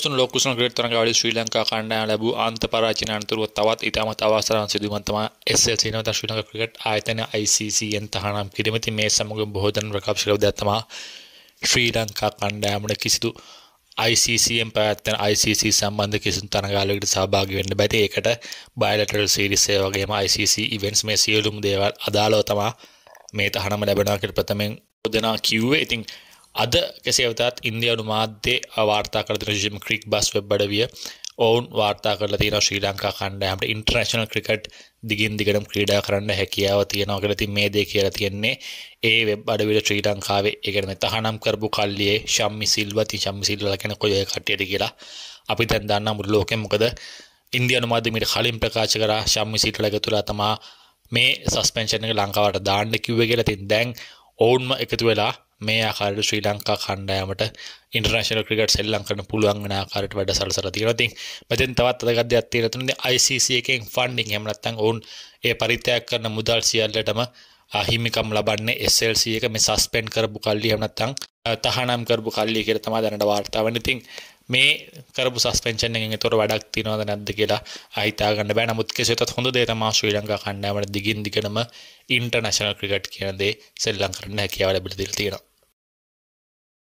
තුන් ලොකුසන ග්‍රේට් තරඟාවලි ශ්‍රී ලංකා කණ්ඩායම ලැබූ අන්ත පරාජයන අනතුරුව තවත් ඉතාමත් අවසරන් සිදුවීමක් තමයි SL සීනවත ශ්‍රී ලංකා ක්‍රිකට් ආයතනය ICCෙන් තහනම් කිරීම. ඉතින් මේ සමග බොහෝ දෙනා ප්‍රකාශ කළ දෙයක් තමයි ශ්‍රී ලංකා කණ්ඩායමට කිසිදු ICCෙන් පැවැත්වෙන ICC සම්බන්ධ කිසිදු තරඟාවලකට සහභාගී වෙන්න බෑ. ඒකට බයලටරල් සීරීස් ඒ වගේම ICC ඉවෙන්ට්ස් මේ සියලුම දේවල් අදාළව තමයි මේ තහනම ලැබෙනවා කියලා ප්‍රථමයෙන් දෙනා කිව්වේ. ඉතින් අද කෙසේවතත් ඉන්දියනු මාධ්‍යේ අවාර්තා කර රජම ක්‍රික් බස් වෙබ් බඩවිය ඔවුන් වාර්තා කරල තියෙන ශ්‍රී ලංකා කණ්ඩෑමට ඉන්ට්‍රේශනල් ක්‍රිකට් දිගින් දිගටම ක්‍රීඩා කරන්න හැකියාව තියෙනවා කරති මේ දේ කියලා තියෙන්නේ ඒ වෙබ් අඩවිට ශ්‍රී ලංකාවේ එකන තහනම් කරපු කල්ලියේ ශම්මි සිල්වති ශම්මි සිල්වල කෙන කොය කට්ටියට කියලා අපි තැන් දන්න මුල් ලෝකෙ මොකද ඉන්දියනු මාධ්‍යමට කලින් ප්‍රකාශ කර ශම්මි සිටල එකතුලා තමා මේ සස්පෙන්ෂන ලංකාවට දාන්න කිව්ව කියලා තින් දැන් ඔවුන්ම එකතු වෙලා මේ ආකාරයට ශ්‍රී ලංකා කණ්ඩායමට ඉන්ටර්නේෂනල් ක්‍රිකට් සෙල්ලම් කරන්න පුළුවන් වෙන ආකාරයට වැඩ සලසලා තියෙනවා. ඉතින් මෙතෙන් තවත් අදගත් දෙයක් තියෙනවා. තුනේ ICC එකෙන් ෆන්ඩින් එහෙම නැත්නම් ඔවුන් ඒ පරිත්‍යාග කරන මුදල් සියල්ලටම හිමිකම් ලබන්නේ SLC එක මේ සස්පෙන්ඩ් කරපු කල්ලි එහෙම නැත්නම් තහනම් කරපු කල්ලි කියලා තමයි දැනට වාර්තා වෙන්නේ. ඉතින් මේ කරපු සස්පෙන්ෂන් එකෙන් එතකොට වැඩක් තියනවද නැද්ද කියලා අහිතා ගන්න බෑ නමුත් කෙසේතත් හොඳ දේ තමයි ශ්‍රී ලංකා කණ්ඩායමට දිගින් දිගටම ඉන්ටර්නැෂනල් ක්‍රිකට් කියන දේ සෙල්ලම් කරන්න හැකියාව ලැබිලා තියෙනවා